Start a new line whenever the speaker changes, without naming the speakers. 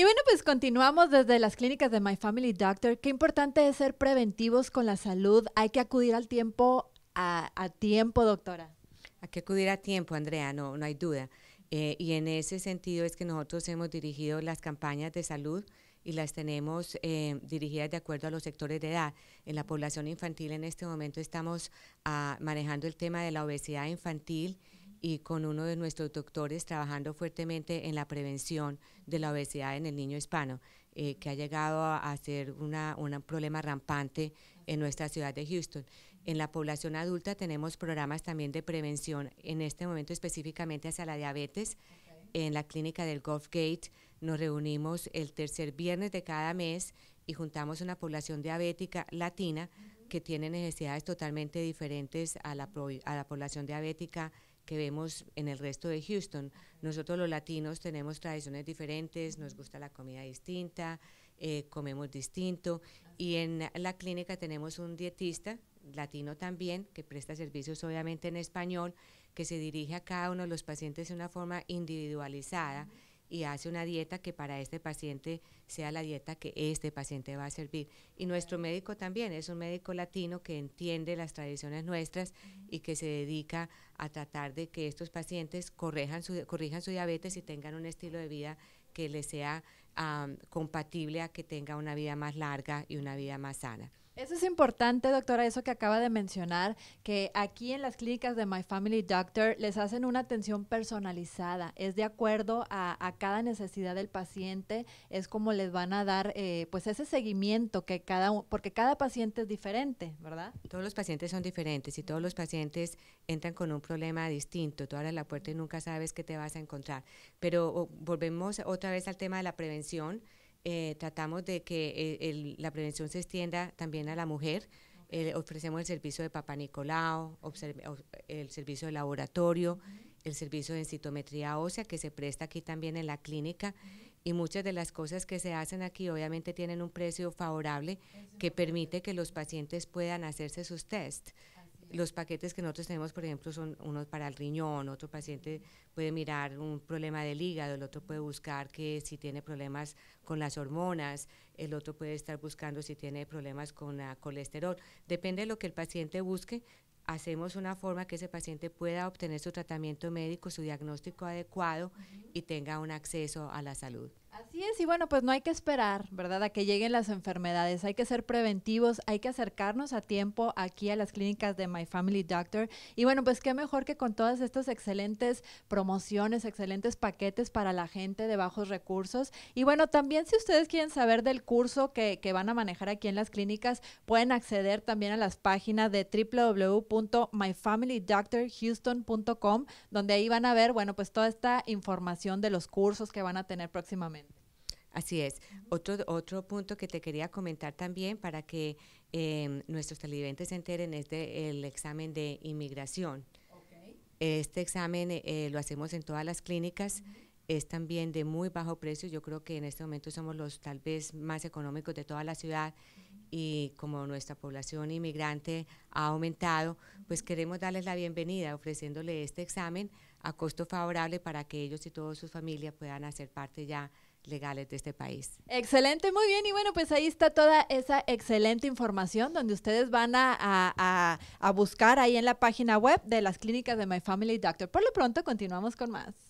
Y bueno, pues continuamos desde las clínicas de My Family Doctor. Qué importante es ser preventivos con la salud. Hay que acudir al tiempo, a, a tiempo, doctora.
Hay que acudir a tiempo, Andrea, no, no hay duda. Eh, y en ese sentido es que nosotros hemos dirigido las campañas de salud y las tenemos eh, dirigidas de acuerdo a los sectores de edad. En la población infantil en este momento estamos ah, manejando el tema de la obesidad infantil y con uno de nuestros doctores trabajando fuertemente en la prevención de la obesidad en el niño hispano, eh, que ha llegado a, ser un problema rampante en nuestra ciudad de Houston. En la población adulta tenemos programas también de prevención, en este momento específicamente hacia la diabetes. En la clínica del Gulf Gate nos reunimos el tercer viernes de cada mes y juntamos una población diabética latina que tiene necesidades totalmente diferentes a la, a la población diabética que vemos en el resto de Houston. Nosotros los latinos tenemos tradiciones diferentes, nos gusta la comida distinta, eh, comemos distinto y en la clínica tenemos un dietista latino también que presta servicios obviamente en español, que se dirige a cada uno de los pacientes de una forma individualizada y hace una dieta que para este paciente sea la dieta que este paciente va a servir. Y nuestro médico también es un médico latino que entiende las tradiciones nuestras y que se dedica a tratar de que estos pacientes corrijan su, diabetes y tengan un estilo de vida que les sea compatible a que tenga una vida más larga y una vida más sana.
Eso es importante, doctora, eso que acaba de mencionar, que aquí en las clínicas de My Family Doctor les hacen una atención personalizada, es de acuerdo a, cada necesidad del paciente, es como les van a dar eh, pues ese seguimiento que cada, porque cada paciente es
diferente, ¿verdad? Todos los pacientes son diferentes y todos los pacientes entran con un problema distinto, tú abres la puerta y nunca sabes qué te vas a encontrar. Pero oh, volvemos otra vez al tema de la prevención eh, tratamos de que eh, la prevención se extienda también a la mujer. Eh, ofrecemos el servicio de papa Nicolau, el servicio de laboratorio, el servicio de citometría ósea que se presta aquí también en la clínica. Y muchas de las cosas que se hacen aquí obviamente tienen un precio favorable que permite que los pacientes puedan hacerse sus tests los paquetes que nosotros tenemos, por ejemplo, son unos para el riñón, otro paciente puede mirar un problema del hígado, el otro puede buscar que si tiene problemas con las hormonas, el otro puede estar buscando si tiene problemas con el colesterol. Depende de lo que el paciente busque, hacemos una forma que ese paciente pueda obtener su tratamiento médico, su diagnóstico adecuado y tenga un acceso a la salud.
Así es, y bueno, pues no hay que esperar, ¿verdad? A que lleguen las enfermedades, hay que ser preventivos, hay que acercarnos a tiempo aquí a las clínicas de My Family Doctor. Y bueno, pues qué mejor que con todas estas excelentes promociones, excelentes paquetes para la gente de bajos recursos. Y bueno, también si ustedes quieren saber del curso que, que van a manejar aquí en las clínicas, pueden acceder también a las páginas de www.myfamilydoctorhouston.com, donde ahí van a ver, bueno, pues toda esta información de los cursos que van a tener próximamente.
Así es. Otro, otro punto que te quería comentar también para que eh, nuestros televidentes se enteren es del examen de inmigración. Este examen eh, lo hacemos en todas las clínicas. Es también de muy bajo precio. Yo creo que en este momento somos los tal vez más económicos de toda la ciudad y como nuestra población inmigrante ha aumentado, pues queremos darles la bienvenida ofreciéndole este examen a costo favorable para que ellos y toda su familia puedan hacer parte ya legales de este país.
Excelente, muy bien. Y bueno, pues ahí está toda esa excelente información donde ustedes van a, buscar ahí en la página web de las clínicas de My Family Doctor. Por lo pronto, continuamos con más.